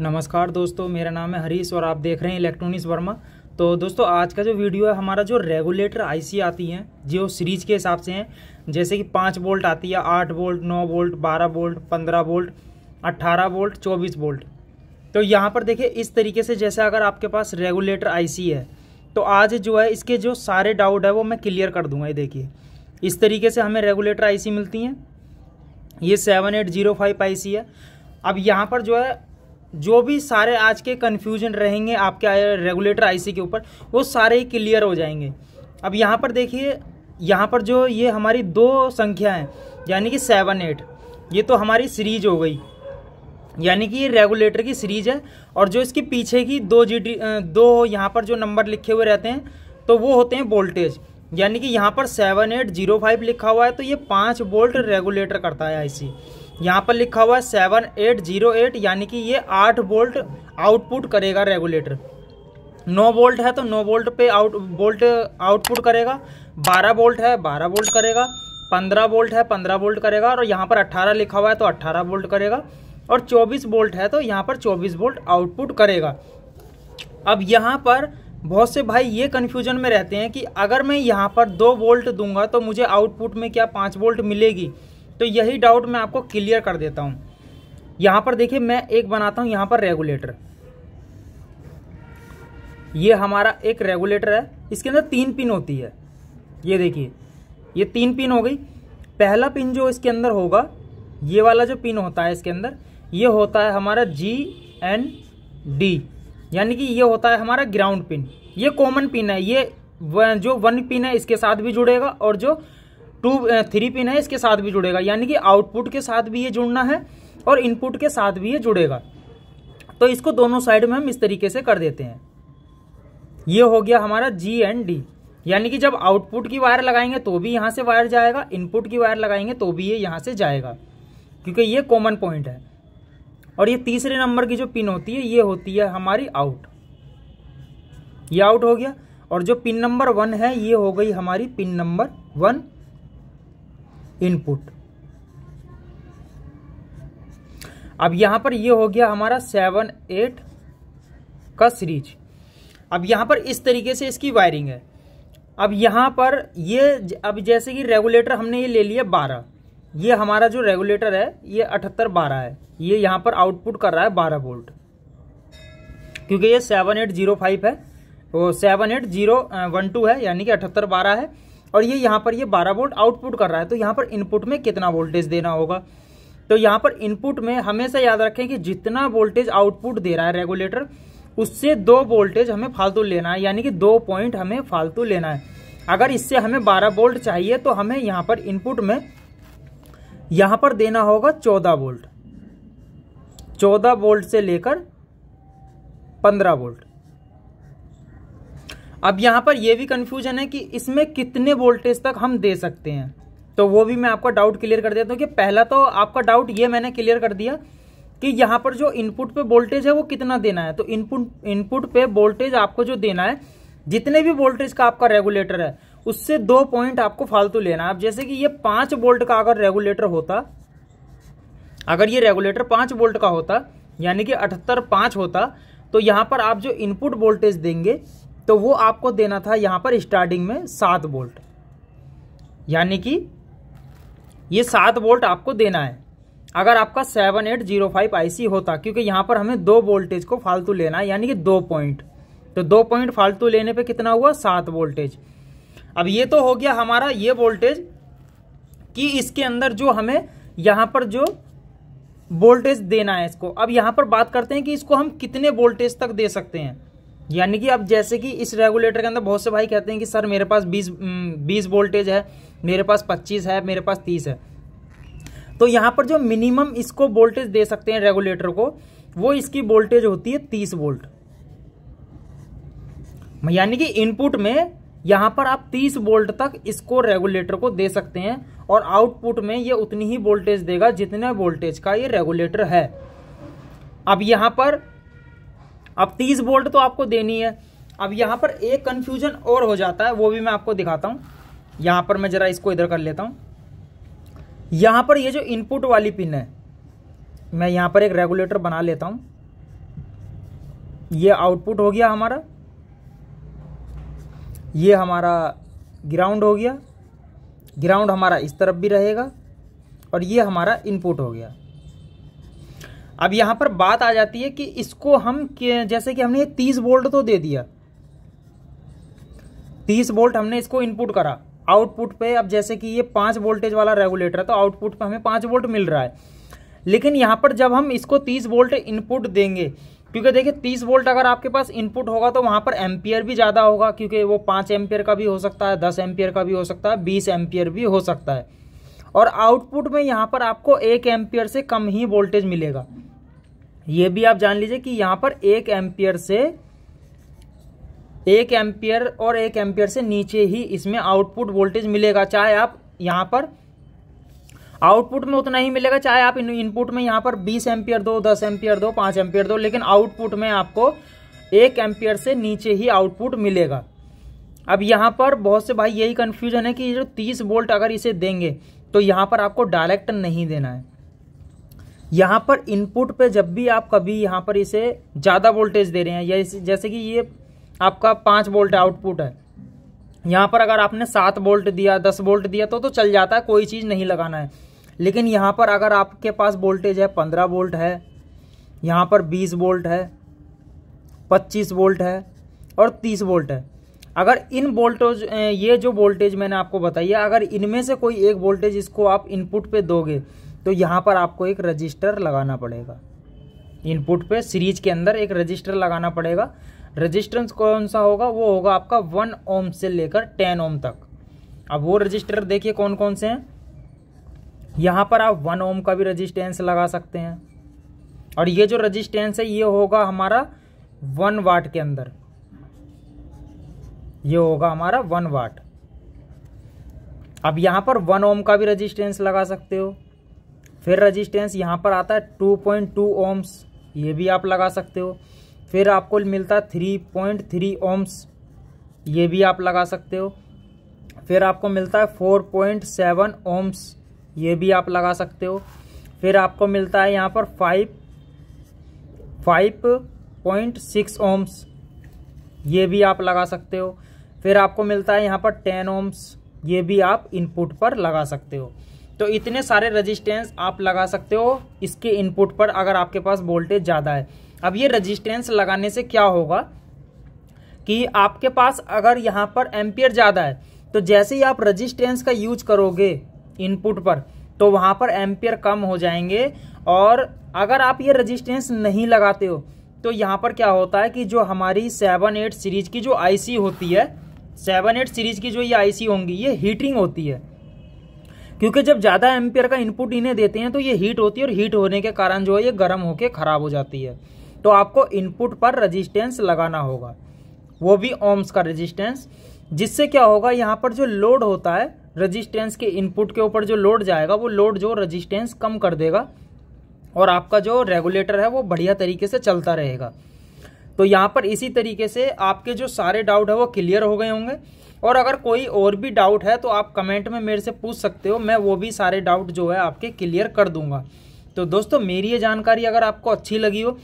नमस्कार दोस्तों मेरा नाम है हरीश और आप देख रहे हैं इलेक्ट्रॉनिक्स वर्मा तो दोस्तों आज का जो वीडियो है हमारा जो रेगुलेटर आईसी आती हैं जो सीरीज के हिसाब से हैं जैसे कि पाँच वोल्ट आती है आठ वोल्ट नौ वोल्ट बारह वोल्ट पंद्रह वोल्ट अट्ठारह वोल्ट चौबीस वोल्ट तो यहाँ पर देखिए इस तरीके से जैसे अगर आपके पास रेगुलेटर आई है तो आज जो है इसके जो सारे डाउट है वो मैं क्लियर कर दूंगा ये देखिए इस तरीके से हमें रेगुलेटर आई मिलती हैं ये सेवन एट जीरो फाइव आई है अब यहाँ पर जो है जो भी सारे आज के कन्फ्यूजन रहेंगे आपके रेगुलेटर आईसी के ऊपर वो सारे ही क्लियर हो जाएंगे अब यहाँ पर देखिए यहाँ पर जो ये हमारी दो संख्या है यानी कि सेवन एट ये तो हमारी सीरीज हो गई यानी कि ये रेगुलेटर की सीरीज है और जो इसके पीछे की दो जी दो यहाँ पर जो नंबर लिखे हुए रहते हैं तो वो होते हैं वोल्टेज यानी कि यहाँ पर सेवन एट जीरो फाइव लिखा हुआ है तो ये पाँच वोल्ट रेगुलेटर करता है आईसी यहाँ पर लिखा हुआ है सेवन एट जीरो एट यानी कि ये आठ वोल्ट आउटपुट करेगा रेगुलेटर नौ वोल्ट है तो नौ वोल्ट पे आउट वोल्ट आउटपुट करेगा बारह वोल्ट है बारह वोल्ट करेगा पंद्रह वोल्ट है पंद्रह वोल्ट करेगा और यहाँ पर अट्ठारह लिखा हुआ है तो अट्ठारह वोल्ट करेगा और चौबीस वोल्ट है तो यहाँ पर चौबीस वोल्ट आउटपुट करेगा अब यहाँ पर बहुत से भाई ये कन्फ्यूजन में रहते हैं कि अगर मैं यहाँ पर दो वोल्ट दूंगा तो मुझे आउटपुट में क्या पाँच वोल्ट मिलेगी तो यही डाउट मैं आपको क्लियर कर देता हूँ यहाँ पर देखिए मैं एक बनाता हूँ यहाँ पर रेगुलेटर ये हमारा एक रेगुलेटर है इसके अंदर तीन पिन होती है ये देखिए ये तीन पिन हो गई पहला पिन जो इसके अंदर होगा ये वाला जो पिन होता है इसके अंदर ये होता है हमारा जी एन डी यानी कि ये होता है हमारा ग्राउंड पिन ये कॉमन पिन है ये जो वन पिन है इसके साथ भी जुड़ेगा और जो टू थ्री पिन है इसके साथ भी जुड़ेगा यानी कि आउटपुट के साथ भी ये जुड़ना है और इनपुट के साथ भी ये जुड़ेगा तो इसको दोनों साइड में हम इस तरीके से कर देते हैं ये हो गया हमारा जी एंड डी यानी कि जब आउटपुट की वायर लगाएंगे तो भी यहां से वायर जाएगा इनपुट की वायर लगाएंगे तो भी ये यहां से जाएगा क्योंकि ये कॉमन पॉइंट है और ये तीसरे नंबर की जो पिन होती है ये होती है हमारी आउट ये आउट हो गया और जो पिन नंबर वन है ये हो गई हमारी पिन नंबर वन इनपुट अब यहां पर ये हो गया हमारा सेवन एट का सीरीज अब यहां पर इस तरीके से इसकी वायरिंग है अब यहां पर ये अब जैसे कि रेगुलेटर हमने ये ले लिया बारह ये हमारा जो रेगुलेटर है ये अठहत्तर बारह है ये यहाँ पर आउटपुट कर रहा है बारह वोल्ट क्योंकि ये सेवन एट जीरो फाइव है वो seven eight zero one two है यानी कि अठहत्तर बारह है और ये यहाँ पर ये 12 वोल्ट आउटपुट कर रहा है तो यहाँ पर इनपुट में कितना वोल्टेज देना होगा तो यहाँ पर इनपुट में हमेशा याद रखें कि जितना वोल्टेज आउटपुट दे रहा है रेगुलेटर उससे दो वोल्टेज हमें फालतू लेना है यानी कि दो पॉइंट हमें फालतू लेना है अगर इससे हमें बारह वोल्ट चाहिए तो हमें यहाँ पर इनपुट में यहाँ पर देना होगा चौदह वोल्ट चौदह वोल्ट से लेकर पंद्रह वोल्ट अब यहाँ पर यह भी कन्फ्यूजन है कि इसमें कितने वोल्टेज तक हम दे सकते हैं तो वो भी मैं आपका डाउट क्लियर कर देता हूँ कि पहला तो आपका डाउट ये मैंने क्लियर कर दिया कि यहाँ पर जो इनपुट पे वोल्टेज है वो कितना देना है तो इनपुट इनपुट पे वोल्टेज आपको जो देना है जितने भी वोल्टेज का आपका रेगुलेटर है उससे दो पॉइंट आपको फालतू लेना है अब जैसे कि ये पांच वोल्ट का अगर रेगुलेटर होता अगर ये रेगुलेटर पांच वोल्ट का होता यानी कि अठहत्तर पांच होता तो यहाँ पर आप जो इनपुट वोल्टेज देंगे तो वो आपको देना था यहां पर स्टार्टिंग में सात वोल्ट यानी कि ये सात वोल्ट आपको देना है अगर आपका seven eight zero five IC होता क्योंकि यहां पर हमें दो वोल्टेज को फालतू लेना है यानी कि दो पॉइंट तो दो पॉइंट फालतू लेने पे कितना हुआ सात वोल्टेज अब ये तो हो गया हमारा ये वोल्टेज कि इसके अंदर जो हमें यहां पर जो वोल्टेज देना है इसको अब यहां पर बात करते हैं कि इसको हम कितने वोल्टेज तक दे सकते हैं यानी कि अब जैसे कि इस रेगुलेटर के अंदर बहुत से भाई कहते हैं कि सर मेरे पास 20 20 वोल्टेज है मेरे पास 25 है मेरे पास 30 है तो यहाँ पर जो मिनिमम इसको वोल्टेज दे सकते हैं रेगुलेटर को वो इसकी वोल्टेज होती है 30 वोल्ट यानी कि इनपुट में यहाँ पर आप 30 वोल्ट तक इसको रेगुलेटर को दे सकते हैं और आउटपुट में ये उतनी ही वोल्टेज देगा जितने वोल्टेज का ये रेगुलेटर है अब यहाँ पर अब तीस वोल्ट तो आपको देनी है अब यहाँ पर एक कन्फ्यूजन और हो जाता है वो भी मैं आपको दिखाता हूँ यहाँ पर मैं ज़रा इसको इधर कर लेता हूँ यहाँ पर ये जो इनपुट वाली पिन है मैं यहाँ पर एक रेगुलेटर बना लेता हूँ ये आउटपुट हो गया हमारा ये हमारा ग्राउंड हो गया ग्राउंड हमारा इस तरफ भी रहेगा और ये हमारा इनपुट हो गया अब यहाँ पर बात आ जाती है कि इसको हम जैसे कि हमने तीस वोल्ट तो दे दिया तीस वोल्ट हमने इसको इनपुट करा आउटपुट पे अब जैसे कि ये पांच वोल्टेज वाला रेगुलेटर है तो आउटपुट पे हमें पांच वोल्ट मिल रहा है लेकिन यहाँ पर जब हम इसको तीस वोल्ट इनपुट देंगे क्योंकि देखिए तीस वोल्ट अगर आपके पास इनपुट होगा तो वहाँ पर एम्पियर भी ज़्यादा होगा क्योंकि वो पाँच एम्पियर का भी हो सकता है दस एम्पियर का भी हो सकता है बीस एम्पियर भी हो सकता है और आउटपुट में यहाँ पर आपको एक एम्पियर से कम ही वोल्टेज मिलेगा ये भी आप जान लीजिए कि यहाँ पर एक एम्पियर से एक एम्पियर और एक एम्पियर से नीचे ही इसमें आउटपुट वोल्टेज मिलेगा चाहे आप यहाँ पर आउटपुट में उतना ही मिलेगा चाहे आप इनपुट में यहाँ पर 20 एम्पियर दो 10 एम्पियर दो 5 एम्पियर दो लेकिन आउटपुट में आपको एक एम्पियर से नीचे ही आउटपुट मिलेगा अब यहाँ पर बहुत से भाई यही कन्फ्यूजन है कि जो 30 वोल्ट अगर इसे देंगे तो यहाँ पर आपको डायरेक्ट नहीं देना है यहाँ पर इनपुट पे जब भी आप कभी यहाँ पर इसे ज़्यादा वोल्टेज दे रहे हैं जैसे कि ये आपका पाँच वोल्ट आउटपुट है यहाँ पर अगर आपने सात वोल्ट दिया दस वोल्ट दिया तो तो चल जाता है कोई चीज़ नहीं लगाना है लेकिन यहाँ पर अगर आपके पास वोल्टेज है पंद्रह वोल्ट है यहाँ पर बीस वोल्ट है पच्चीस वोल्ट है और तीस वोल्ट है अगर इन वोल्टेज ये जो वोल्टेज मैंने आपको बताई है अगर इनमें से कोई एक वोल्टेज इसको आप इनपुट पे दोगे तो यहाँ पर आपको एक रजिस्टर लगाना पड़ेगा इनपुट पे सीरीज के अंदर एक रजिस्टर लगाना पड़ेगा रजिस्टेंस कौन सा होगा वो होगा आपका वन ओम से लेकर टेन ओम तक अब वो रजिस्टर देखिए कौन कौन से हैं यहाँ पर आप वन ओम का भी रजिस्टेंस लगा सकते हैं और ये जो रजिस्टेंस है ये होगा हमारा वन वाट के अंदर ये होगा हमारा वन वाट अब यहाँ पर वन ओम का भी रजिस्टेंस लगा सकते हो फिर रजिस्टेंस यहाँ पर आता है 2.2 ओम्स ये भी आप लगा सकते हो फिर आपको मिलता है 3.3 ओम्स ये भी आप लगा सकते हो फिर आपको मिलता है 4.7 ओम्स ये भी आप लगा सकते हो फिर आपको मिलता है यहाँ पर five five point six ohms ये भी आप लगा सकते हो फिर आपको मिलता है यहाँ पर टेन ओम्स ये भी आप इनपुट पर लगा सकते हो तो इतने सारे रजिस्टेंस आप लगा सकते हो इसके इनपुट पर अगर आपके पास वोल्टेज ज़्यादा है अब ये रजिस्टेंस लगाने से क्या होगा कि आपके पास अगर यहाँ पर एम्पियर ज़्यादा है तो जैसे ही आप रजिस्टेंस का यूज करोगे इनपुट पर तो वहाँ पर एम्पियर कम हो जाएंगे और अगर आप ये रजिस्टेंस नहीं लगाते हो तो यहाँ पर क्या होता है कि जो हमारी सेवन एट सीरीज की जो आईसी होती है सेवन एट सीरीज की जो ये आईसी होंगी ये हीटिंग होती है क्योंकि जब ज़्यादा एम्पियर का इनपुट इन्हें देते हैं तो ये हीट होती है और हीट होने के कारण जो है ये गर्म होकर ख़राब हो जाती है तो आपको इनपुट पर रजिस्टेंस लगाना होगा वो भी ओम्स का रजिस्टेंस जिससे क्या होगा यहाँ पर जो लोड होता है रजिस्टेंस के इनपुट के ऊपर जो लोड जाएगा वो लोड जो रजिस्टेंस कम कर देगा और आपका जो रेगुलेटर है वो बढ़िया तरीके से चलता रहेगा तो यहाँ पर इसी तरीके से आपके जो सारे डाउट है वो क्लियर हो गए होंगे और अगर कोई और भी डाउट है तो आप कमेंट में मेरे से पूछ सकते हो मैं वो भी सारे डाउट जो है आपके क्लियर कर दूंगा तो दोस्तों मेरी ये जानकारी अगर आपको अच्छी लगी हो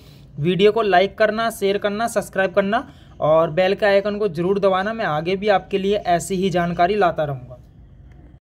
वीडियो को लाइक करना शेयर करना सब्सक्राइब करना और बेल के आइकन को जरूर दबाना मैं आगे भी आपके लिए ऐसी ही जानकारी लाता रहूँगा